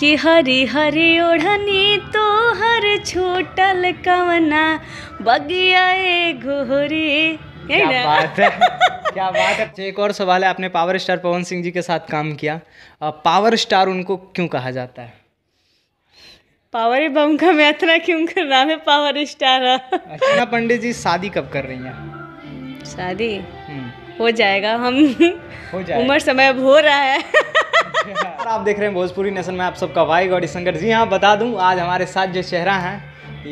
कि हरी हरी ओढ़नी तो हर छूटल कवना बगिया घोरी क्या बात है क्या बात है एक और सवाल है आपने पावर स्टार पवन सिंह जी के साथ काम किया पावर स्टार उनको क्यों कहा जाता है पावर बम का मैथरा क्यों कर रहा है पावर अच्छा, स्टार पंडित जी शादी कब कर रही हैं शादी हम्म। हो जाएगा हम हो जाएगा। उम्र समय अब हो रहा है और आप देख रहे हैं भोजपुरी नेशन में आप सबका भाई गौरी शंकर जी हाँ बता दूं आज हमारे साथ जो चेहरा है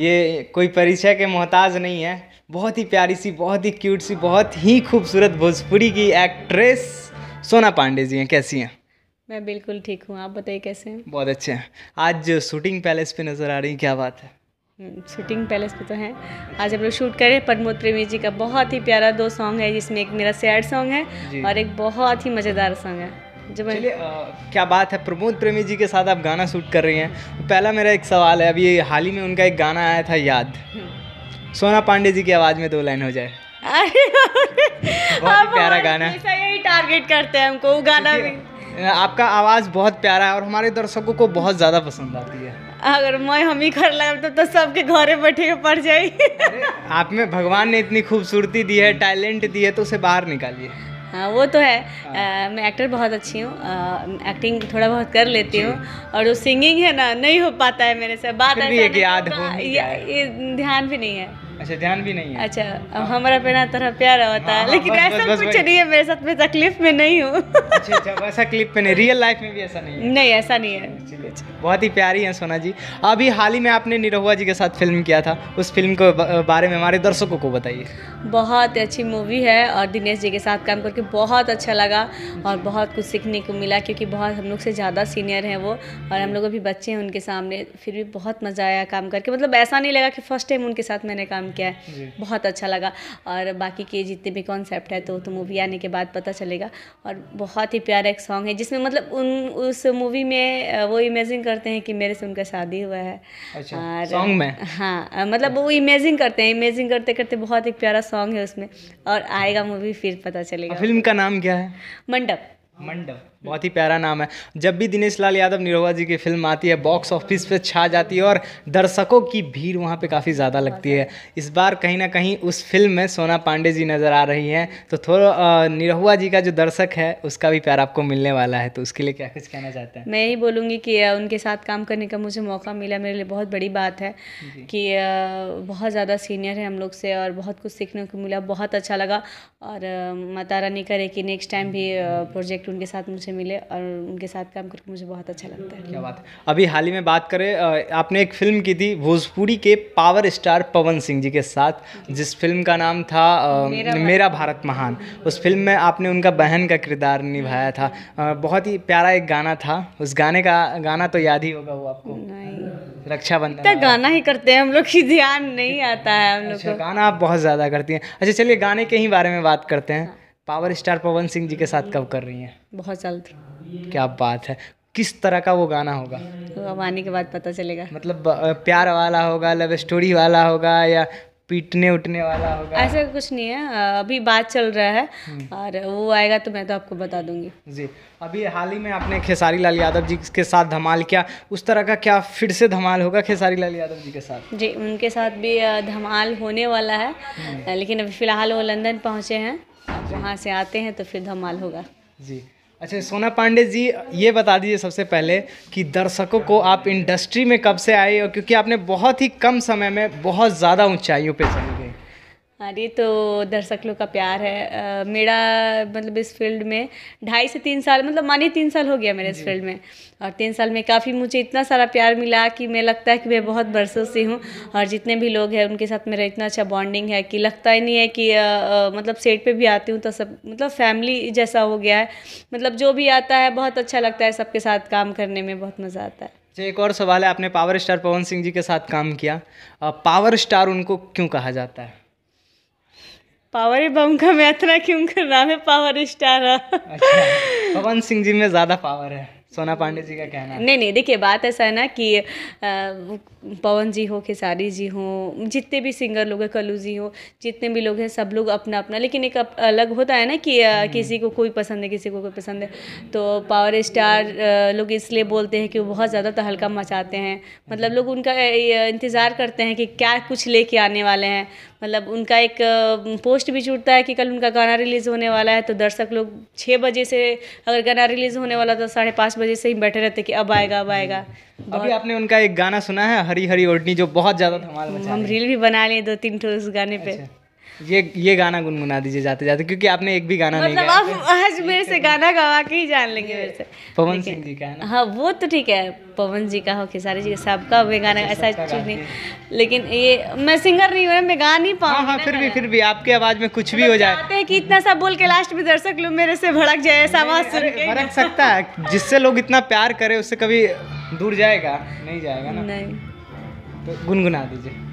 ये कोई परिचय के मोहताज नहीं है बहुत ही प्यारी सी बहुत ही क्यूट सी बहुत ही खूबसूरत भोजपुरी की एक्ट्रेस सोना पांडे जी हैं कैसी हैं मैं बिल्कुल ठीक हूँ आप बताइए कैसे हैं बहुत अच्छे हैं आज जो शूटिंग पैलेस पे नज़र आ रही है क्या बात है शूटिंग हम्म, पैलेस पे तो हैं आज हम लोग शूट करें प्रमोद प्रेमी जी का बहुत ही प्यारा दो सॉन्ग है जिसमें एक मेरा सैड सॉन्ग है और एक बहुत ही मज़ेदार सॉन्ग है जब चलिए क्या बात है प्रमोद प्रेमी जी के साथ आप गाना शूट कर रही हैं पहला मेरा एक सवाल है अभी हाल ही में उनका एक गाना आया था याद हम्म। सोना पांडे जी की आवाज़ में दो लाइन हो जाए बहुत प्यारा गाना यही टारगेट करते हैं हमको गाना भी आपका आवाज़ बहुत प्यारा है और हमारे दर्शकों को बहुत ज़्यादा पसंद आती है अगर मैं हम ही घर लगा तो, तो सबके घरे बैठे के पड़ जाए आप में भगवान ने इतनी खूबसूरती दी है टैलेंट दी है तो उसे बाहर निकालिए हाँ वो तो है आ, हाँ। मैं एक्टर बहुत अच्छी हूँ एक्टिंग थोड़ा बहुत कर लेती हूँ और वो सिंगिंग है ना नहीं हो पाता है मेरे से बात ऐसा याद हो ध्यान भी नहीं है अच्छा ध्यान भी नहीं है अच्छा अब हमारा बिना तरह प्यारा होता है हाँ, लेकिन ऐसा कुछ नहीं है मेरे साथ में तकलीफ में नहीं हूँ अच्छा क्लिप अच्छा, में नहीं रियल लाइफ में भी ऐसा नहीं है नहीं ऐसा नहीं है अच्छा, बहुत ही प्यारी हैं सोना जी अभी हाल ही में आपने निरहुआ जी के साथ फिल्म किया था उस फिल्म के बारे में हमारे दर्शकों को बताइए बहुत अच्छी मूवी है और दिनेश जी के साथ काम करके बहुत अच्छा लगा और बहुत कुछ सीखने को मिला क्योंकि बहुत हम लोग से ज़्यादा सीनियर हैं वो और हम लोग अभी बच्चे हैं उनके सामने फिर भी बहुत मज़ा आया काम करके मतलब ऐसा नहीं लगा कि फर्स्ट टाइम उनके साथ मैंने काम काम किया है बहुत अच्छा लगा और बाकी के जितने भी कॉन्सेप्ट है तो तो मूवी आने के बाद पता चलेगा और बहुत ही प्यारा एक सॉन्ग है जिसमें मतलब उन उस मूवी में वो इमेजिन करते हैं कि मेरे से उनका शादी हुआ है अच्छा, और सॉन्ग में हाँ मतलब वो इमेजिन करते हैं इमेजिन करते करते बहुत ही प्यारा सॉन्ग है उसमें और आएगा मूवी फिर पता चलेगा फिल्म का नाम क्या है मंडप मंडप बहुत ही प्यारा नाम है जब भी दिनेश लाल यादव निरोवा जी की फिल्म आती है बॉक्स ऑफिस पे छा जाती है और दर्शकों की भीड़ वहाँ पे काफ़ी ज़्यादा लगती है इस बार कहीं ना कहीं उस फिल्म में सोना पांडे जी नज़र आ रही हैं तो थोड़ा निरहुआ जी का जो दर्शक है उसका भी प्यार आपको मिलने वाला है तो उसके लिए क्या कुछ कहना चाहते हैं मैं यही बोलूँगी कि उनके साथ काम करने का मुझे मौका मिला मेरे लिए बहुत बड़ी बात है कि बहुत ज़्यादा सीनियर है हम लोग से और बहुत कुछ सीखने को मिला बहुत अच्छा लगा और माता रानी करे कि नेक्स्ट टाइम भी प्रोजेक्ट उनके साथ मुझे मिले और उनके साथ काम करके मुझे बहुत अच्छा लगता है क्या बात है अभी हाल ही में बात करें आपने एक फ़िल्म की थी भोजपुरी के पावर स्टार पवन सिंह जी के साथ जिस फिल्म का नाम था मेरा, मेरा भारत महान उस फिल्म में आपने उनका बहन का किरदार निभाया था बहुत ही प्यारा एक गाना था उस गाने का गाना तो याद ही होगा वो आपको रक्षाबंधन गाना ही करते हैं हम लोग की ध्यान नहीं आता है हम लोग अच्छा, गाना आप बहुत ज़्यादा करती हैं अच्छा चलिए गाने के ही बारे में बात करते हैं हाँ। पावर स्टार पवन सिंह जी के साथ कब कर रही हैं बहुत जल्द तो। क्या बात है किस तरह का वो गाना होगा तो अब आने के बाद पता चलेगा मतलब प्यार वाला होगा लव स्टोरी वाला होगा या पीटने उठने वाला होगा ऐसा कुछ नहीं है अभी बात चल रहा है हम्म। और वो आएगा तो मैं तो आपको बता दूंगी जी अभी हाल ही में आपने खेसारी लाल यादव जी के साथ धमाल किया उस तरह का क्या फिर से धमाल होगा खेसारी लाल यादव जी के साथ जी उनके साथ भी धमाल होने वाला है हम्म। लेकिन अभी फ़िलहाल वो लंदन पहुँचे हैं वहाँ से आते हैं तो फिर धमाल होगा जी अच्छा सोना पांडे जी ये बता दीजिए सबसे पहले कि दर्शकों को आप इंडस्ट्री में कब से आए और क्योंकि आपने बहुत ही कम समय में बहुत ज़्यादा ऊंचाइयों पे चले अरे तो दर्शक लोग का प्यार है आ, मेरा मतलब इस फील्ड में ढाई से तीन साल मतलब मानिए तीन साल हो गया मेरे इस फील्ड में और तीन साल में काफ़ी मुझे इतना सारा प्यार मिला कि मैं लगता है कि मैं बहुत बरसों से हूँ और जितने भी लोग हैं उनके साथ मेरा इतना अच्छा बॉन्डिंग है कि लगता ही नहीं है कि आ, आ, मतलब सेट पर भी आती हूँ तो सब मतलब फैमिली जैसा हो गया है मतलब जो भी आता है बहुत अच्छा लगता है सबके साथ काम करने में बहुत मज़ा आता है अच्छा एक और सवाल है आपने पावर स्टार पवन सिंह जी के साथ काम किया पावर स्टार उनको क्यों कहा जाता है पावर बम का मैं इतना क्यों कर रहा मैं पावर स्टार अच्छा, पवन सिंह जी में ज़्यादा पावर है सोना पांडे जी का कहना नहीं नहीं देखिए बात ऐसा है ना कि पवन जी हो खेसारी जी हो जितने भी सिंगर लोग हैं कलू जी हो जितने भी लोग हैं सब लोग अपना अपना लेकिन एक अप, अलग होता है ना कि हम्म। किसी को कोई पसंद है किसी को कोई पसंद है तो पावर स्टार लोग इसलिए बोलते हैं कि वो बहुत ज़्यादा तहलका मचाते हैं मतलब लोग उनका इंतज़ार करते हैं कि क्या कुछ लेके आने वाले हैं मतलब उनका एक पोस्ट भी छूटता है कि कल उनका गाना रिलीज़ होने वाला है तो दर्शक लोग छः बजे से अगर गाना रिलीज़ होने वाला तो साढ़े पाँच बजे से ही बैठे रहते कि अब आएगा अब आएगा अभी आपने उनका एक गाना सुना है हरी हरी ओढ़नी जो बहुत ज़्यादा धमाल हम रील भी बना लिए दो तीन ठो उस गाने अच्छा। ये ये गाना गुनगुना दीजिए जाते जाते क्योंकि आपने एक भी गाना मतलब आप आज मेरे से गाना गवा के ही जान लेंगे मेरे से पवन सिंह जी का हाँ वो तो ठीक है पवन जी का हो खेसारी जी का सबका गाना अच्छा, ऐसा चीज नहीं लेकिन ये मैं सिंगर नहीं हूँ मैं गा नहीं पाऊँ हाँ, हाँ फिर भी फिर भी आपकी आवाज़ में कुछ भी हो मतलब जाए हैं कि इतना सा बोल के लास्ट में दर्शक लोग मेरे से भड़क जाए ऐसा आवाज़ सुन के भड़क सकता है जिससे लोग इतना प्यार करे उससे कभी दूर जाएगा नहीं जाएगा ना नहीं तो गुनगुना दीजिए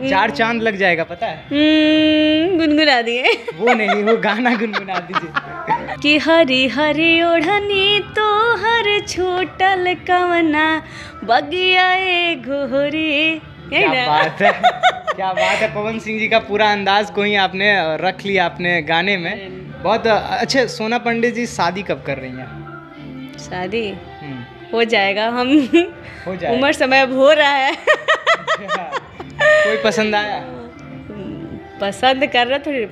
चार हम्म। चांद लग जाएगा पता है हम्म, गुनगुना दिए वो नहीं वो गाना गुनगुना दीजिए कि हरी हरी ओढ़नी तो हर छोटल कवना बगिया घोरी क्या बात है क्या बात है पवन सिंह जी का पूरा अंदाज को ही आपने रख लिया अपने गाने में हम्म। बहुत अच्छे सोना पंडित जी शादी कब कर रही हैं शादी हो जाएगा हम हो जाएगा उम्र समय अब हो रहा है कोई पसंद आया पसंद कर रहे थोड़ी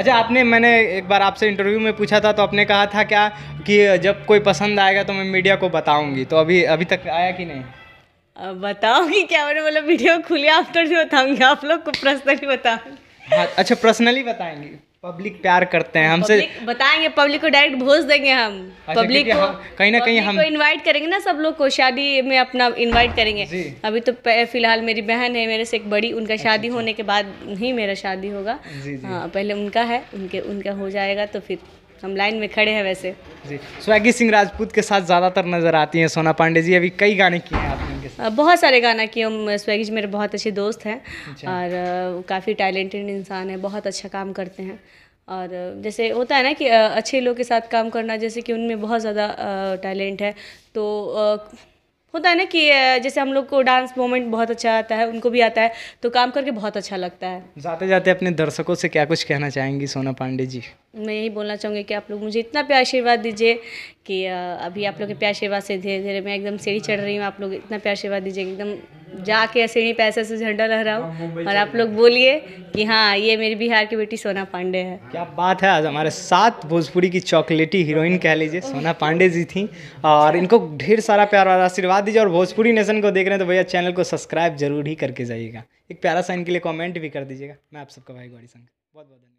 अच्छा आपने मैंने एक बार आपसे इंटरव्यू में पूछा था तो आपने कहा था क्या कि जब कोई पसंद आएगा तो मैं मीडिया को बताऊंगी तो अभी अभी तक आया कि नहीं बताऊंगी क्या मैंने मतलब वीडियो खुले आफ्टर जो तो बताऊंगी आप लोग को पर्सनली बताऊंगी हाँ अच्छा पर्सनली बताएंगी पब्लिक प्यार करते हैं हमसे बताएंगे पब्लिक को डायरेक्ट भोज देंगे हम पब्लिक अच्छा, को कहीं ना कहीं हम इनवाइट करेंगे ना सब लोग को शादी में अपना इनवाइट करेंगे अभी तो फिलहाल मेरी बहन है मेरे से एक बड़ी उनका अच्छा, शादी अच्छा। होने के बाद ही मेरा शादी होगा हाँ पहले उनका है उनके उनका हो जाएगा तो फिर हम लाइन में खड़े हैं वैसे जी स्वैगी सिंह राजपूत के साथ ज़्यादातर नज़र आती हैं सोना पांडे जी अभी कई गाने किए हैं आपने बहुत सारे गाना किए स्वेगी जी मेरे बहुत अच्छे दोस्त हैं और काफ़ी टैलेंटेड इंसान है बहुत अच्छा काम करते हैं और जैसे होता है ना कि अच्छे लोग के साथ काम करना जैसे कि उनमें बहुत ज़्यादा टैलेंट है तो होता है ना कि जैसे हम लोग को डांस मोमेंट बहुत अच्छा आता है उनको भी आता है तो काम करके बहुत अच्छा लगता है जाते जाते अपने दर्शकों से क्या कुछ कहना चाहेंगी सोना पांडे जी मैं यही बोलना चाहूँगी कि आप लोग मुझे इतना प्यार आशीर्वाद दीजिए कि अभी आप लोग के प्यार आशीर्वाद से धीरे धीरे मैं एकदम सीढ़ी चढ़ रही हूँ आप लोग इतना प्यार आशीर्वाद दीजिए एकदम जाके ऐसे ही पैसे से झंडा लहराओ हाँ, और आप लोग बोलिए कि हाँ ये मेरी बिहार की बेटी सोना पांडे है क्या बात है आज हमारे साथ भोजपुरी की चॉकलेटी हीरोइन कह लीजिए सोना पांडे जी थी और इनको ढेर सारा प्यार और आशीर्वाद दीजिए और भोजपुरी नेशन को देख रहे हैं तो भैया चैनल को सब्सक्राइब जरूर ही करके जाइएगा एक प्यारा सा इनके लिए कॉमेंट भी कर दीजिएगा मैं आप सबका भाई गौरी संघ बहुत बहुत धन्यवाद